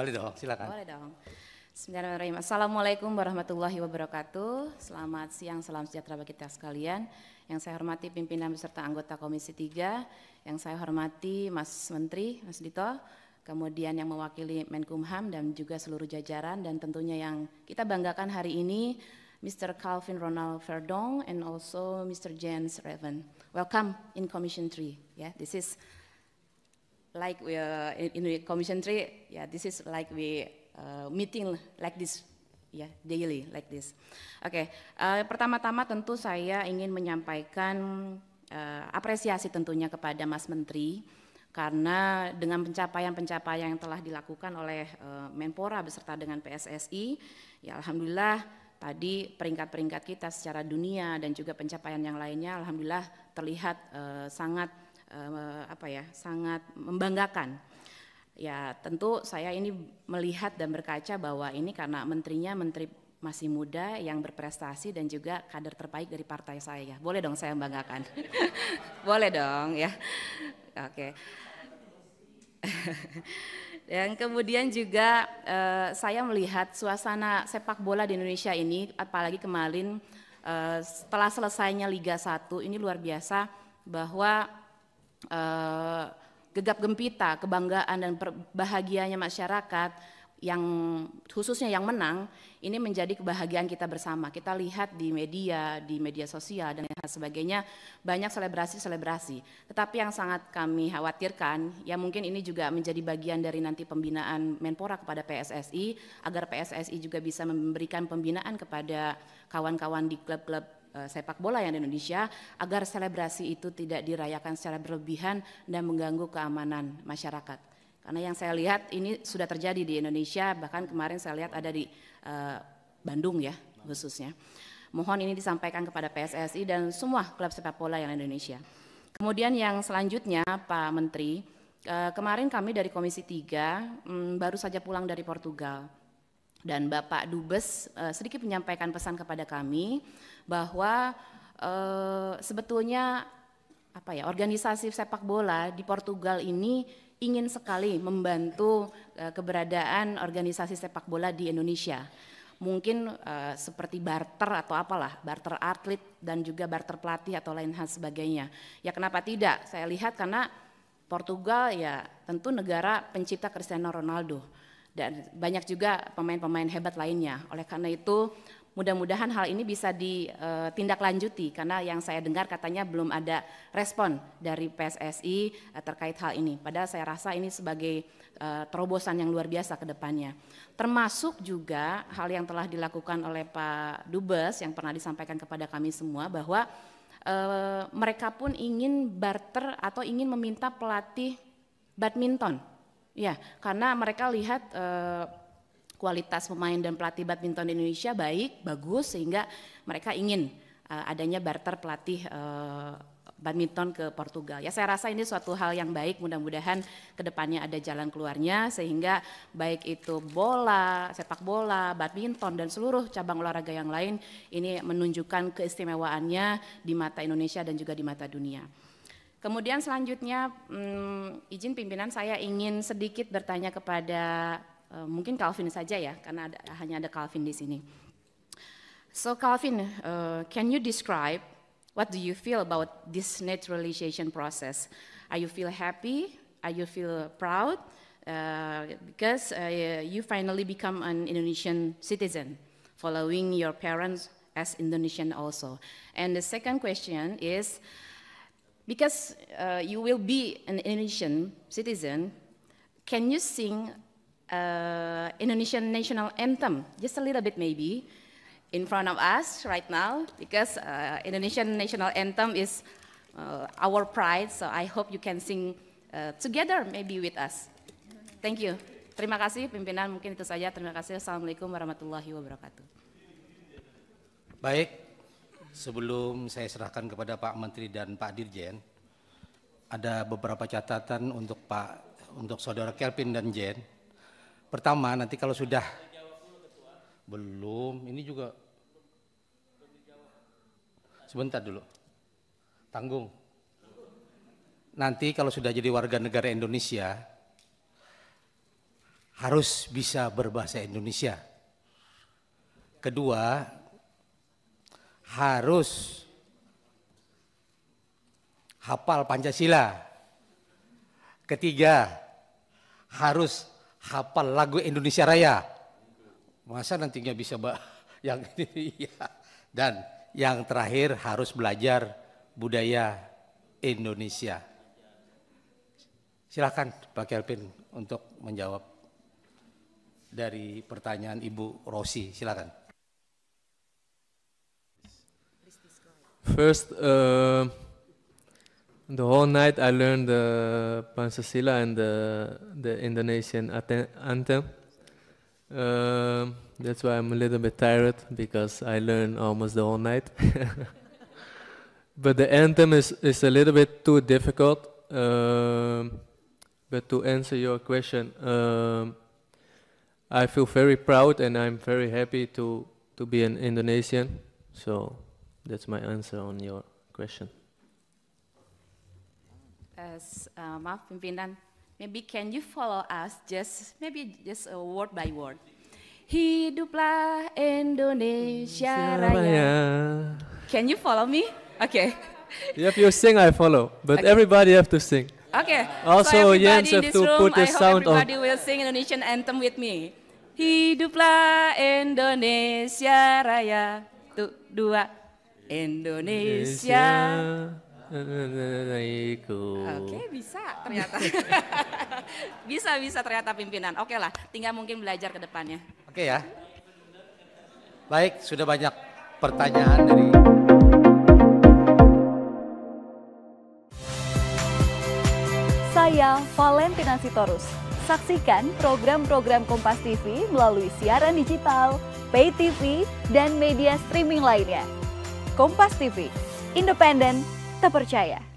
Boleh dong, silakan. Boleh dong. Bismillahirrahmanirrahim. Assalamualaikum warahmatullahi wabarakatuh. Selamat siang, salam sejahtera bagi kita sekalian. Yang saya hormati pimpinan beserta anggota Komisi 3, yang saya hormati Mas Menteri, Mas Dito, kemudian yang mewakili Menkumham dan juga seluruh jajaran dan tentunya yang kita banggakan hari ini Mr. Calvin Ronald Verdong and also Mr. Jens Raven. Welcome in Commission 3. Yeah, this is like we uh, in, in commission three, yeah, this is like we uh, meeting like this, ya yeah, daily like this. Oke, okay. uh, pertama-tama tentu saya ingin menyampaikan uh, apresiasi tentunya kepada Mas Menteri karena dengan pencapaian-pencapaian yang telah dilakukan oleh uh, Menpora beserta dengan PSSI, ya alhamdulillah tadi peringkat-peringkat kita secara dunia dan juga pencapaian yang lainnya alhamdulillah terlihat uh, sangat uh, apa ya sangat membanggakan. Ya tentu saya ini melihat dan berkaca bahwa ini karena menterinya menteri masih muda yang berprestasi dan juga kader terbaik dari partai saya. Boleh dong saya membanggakan Boleh dong ya. Oke. Okay. dan kemudian juga eh, saya melihat suasana sepak bola di Indonesia ini apalagi kemarin eh, setelah selesainya Liga 1 ini luar biasa bahwa uh, eh, gegap gempita, kebanggaan dan bahagianya masyarakat yang khususnya yang menang ini menjadi kebahagiaan kita bersama. Kita lihat di media, di media sosial dan sebagainya banyak selebrasi-selebrasi. Tetapi yang sangat kami khawatirkan, ya mungkin ini juga menjadi bagian dari nanti pembinaan Menpora kepada PSSI agar PSSI juga bisa memberikan pembinaan kepada kawan-kawan di klub-klub Eh, sepak bola yang di Indonesia agar selebrasi itu tidak dirayakan secara berlebihan dan mengganggu keamanan masyarakat. Karena yang saya lihat ini sudah terjadi di Indonesia, bahkan kemarin saya lihat ada di uh, Bandung ya khususnya. Mohon ini disampaikan kepada PSSI dan semua klub sepak bola yang di Indonesia. Kemudian yang selanjutnya Pak Menteri, eh, kemarin kami dari Komisi 3 mm, baru saja pulang dari Portugal dan Bapak Dubes uh, sedikit menyampaikan pesan kepada kami bahwa uh, sebetulnya apa ya organisasi sepak bola di Portugal ini ingin sekali membantu uh, keberadaan organisasi sepak bola di Indonesia. Mungkin uh, seperti barter atau apalah, barter atlet dan juga barter pelatih atau lain hal sebagainya. Ya kenapa tidak? Saya lihat karena Portugal ya tentu negara pencipta Cristiano Ronaldo dan banyak juga pemain-pemain hebat lainnya. Oleh karena itu, mudah-mudahan hal ini bisa ditindaklanjuti karena yang saya dengar katanya belum ada respon dari PSSI eh, terkait hal ini. Padahal saya rasa ini sebagai eh, terobosan yang luar biasa ke depannya. Termasuk juga hal yang telah dilakukan oleh Pak Dubes yang pernah disampaikan kepada kami semua bahwa eh, mereka pun ingin barter atau ingin meminta pelatih badminton Ya, karena mereka lihat eh, kualitas pemain dan pelatih badminton di Indonesia baik, bagus, sehingga mereka ingin eh, adanya barter pelatih eh, badminton ke Portugal. Ya, saya rasa ini suatu hal yang baik. Mudah-mudahan kedepannya ada jalan keluarnya, sehingga baik itu bola, sepak bola, badminton, dan seluruh cabang olahraga yang lain ini menunjukkan keistimewaannya di mata Indonesia dan juga di mata dunia. Kemudian selanjutnya hmm, izin pimpinan saya ingin sedikit bertanya kepada uh, mungkin Calvin saja ya karena ada, hanya ada Calvin di sini. So Calvin, uh, can you describe what do you feel about this naturalization process? Are you feel happy? Are you feel proud? Uh, because uh, you finally become an Indonesian citizen following your parents as Indonesian also. And the second question is, because uh, you will be an Indonesian citizen, can you sing uh, Indonesian national anthem, just a little bit maybe, in front of us right now, because uh, Indonesian national anthem is uh, our pride, so I hope you can sing uh, together maybe with us. Thank you. Terima kasih pimpinan, mungkin itu saja. Terima kasih. Assalamualaikum warahmatullahi wabarakatuh. Baik, Sebelum saya serahkan kepada Pak Menteri dan Pak Dirjen, ada beberapa catatan untuk Pak untuk Saudara Kelvin dan Jen. Pertama, nanti kalau sudah belum, ini juga sebentar dulu. Tanggung. Nanti kalau sudah jadi warga negara Indonesia harus bisa berbahasa Indonesia. Kedua, harus hafal Pancasila. Ketiga, harus hafal lagu Indonesia Raya. Masa nantinya bisa bah yang ini ya. Dan yang terakhir harus belajar budaya Indonesia. Silakan Pak Kelvin untuk menjawab dari pertanyaan Ibu Rosi, silakan. First, uh, the whole night I learned the uh, Pancasila and the, the Indonesian anthem. Uh, that's why I'm a little bit tired because I learned almost the whole night. but the anthem is, is a little bit too difficult. Uh, but to answer your question, uh, I feel very proud and I'm very happy to, to be an Indonesian. So that's my answer on your question. As uh, pimpinan, maybe can you follow us just maybe just uh, word by word. Hiduplah Indonesia Raya. Can you follow me? Okay. If you sing, I follow, but okay. everybody have to sing. Okay. Also, so Jens have to room, put the I sound on. Everybody will sing Indonesian anthem with me. Hiduplah Indonesia Raya. Tu, dua, Indonesia. Oke okay, bisa ternyata. bisa bisa ternyata pimpinan. Oke okay lah, tinggal mungkin belajar ke depannya. Oke okay ya. Baik, sudah banyak pertanyaan dari Saya Valentina Sitorus. Saksikan program-program Kompas TV melalui siaran digital, pay TV, dan media streaming lainnya. Kompas TV, independen, terpercaya.